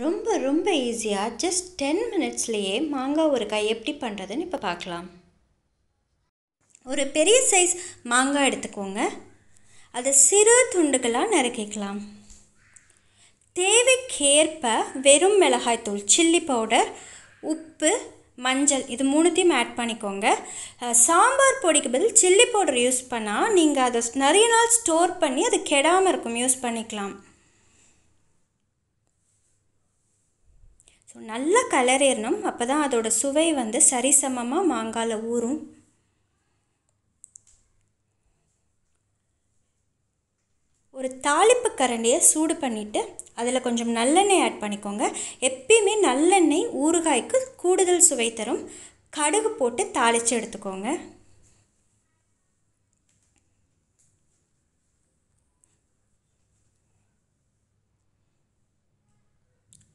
ரொம்ப ரொம்ப ஈஸியாக ஜஸ்ட் டென் மினிட்ஸ்லேயே மாங்காய் ஊறுகாய் எப்படி பண்ணுறதுன்னு இப்போ பார்க்கலாம் ஒரு பெரிய சைஸ் மாங்காய் எடுத்துக்கோங்க அதை சிறு துண்டுகளாக நறுக்கிக்கலாம் தேவைக்கேற்ப வெறும் மிளகாய் தூள் சில்லி பவுடர் உப்பு மஞ்சள் இது மூணுத்தையும் ஆட் பண்ணிக்கோங்க சாம்பார் பொடிக்கு பதில் சில்லி பவுடர் யூஸ் பண்ணால் நீங்கள் அதை நிறைய நாள் ஸ்டோர் பண்ணி அது கெடாமல் இருக்கும் யூஸ் பண்ணிக்கலாம் ஸோ நல்லா கலர் அப்போ தான் அதோடய சுவை வந்து சரிசமமாக மாங்காயில் ஊறும் ஒரு தாளிப்பு கரண்டியை சூடு பண்ணிவிட்டு அதில் கொஞ்சம் நல்லெண்ணெய் ஆட் பண்ணிக்கோங்க எப்பயுமே நல்லெண்ணெய் ஊறுகாய்க்கு கூடுதல் சுவை தரும் கடுகு போட்டு தாளித்து எடுத்துக்கோங்க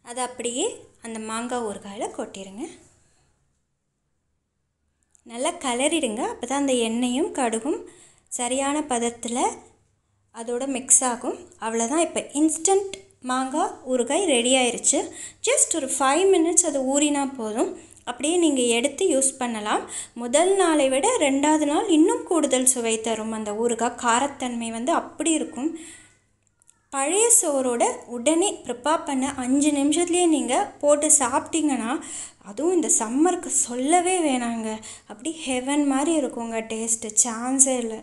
அதை அப்படியே அந்த மாங்காய் ஊறுகாயில் கொட்டிடுங்க நல்லா கலரிடுங்க அப்போ தான் அந்த எண்ணெயும் கடுகும் சரியான பதத்தில் அதோடு மிக்ஸ் ஆகும் அவ்வளோதான் இப்போ இன்ஸ்டன்ட் மாங்காய் ஊறுகாய் ரெடி ஆயிடுச்சு ஜஸ்ட் ஒரு ஃபைவ் மினிட்ஸ் அது ஊறினா போதும் அப்படியே நீங்கள் எடுத்து யூஸ் பண்ணலாம் முதல் நாளை விட ரெண்டாவது நாள் இன்னும் கூடுதல் சுவை தரும் அந்த ஊறுகாய் காரத்தன்மை வந்து அப்படி இருக்கும் பழைய சோறோட உடனே ப்ரிப்பேர் பண்ண அஞ்சு நிமிஷத்துலேயே நீங்கள் போட்டு சாப்பிட்டிங்கன்னா அதுவும் இந்த சம்மருக்கு சொல்லவே வேணாங்க அப்படி ஹெவன் மாதிரி இருக்குங்க டேஸ்ட்டு சான்ஸே இல்லை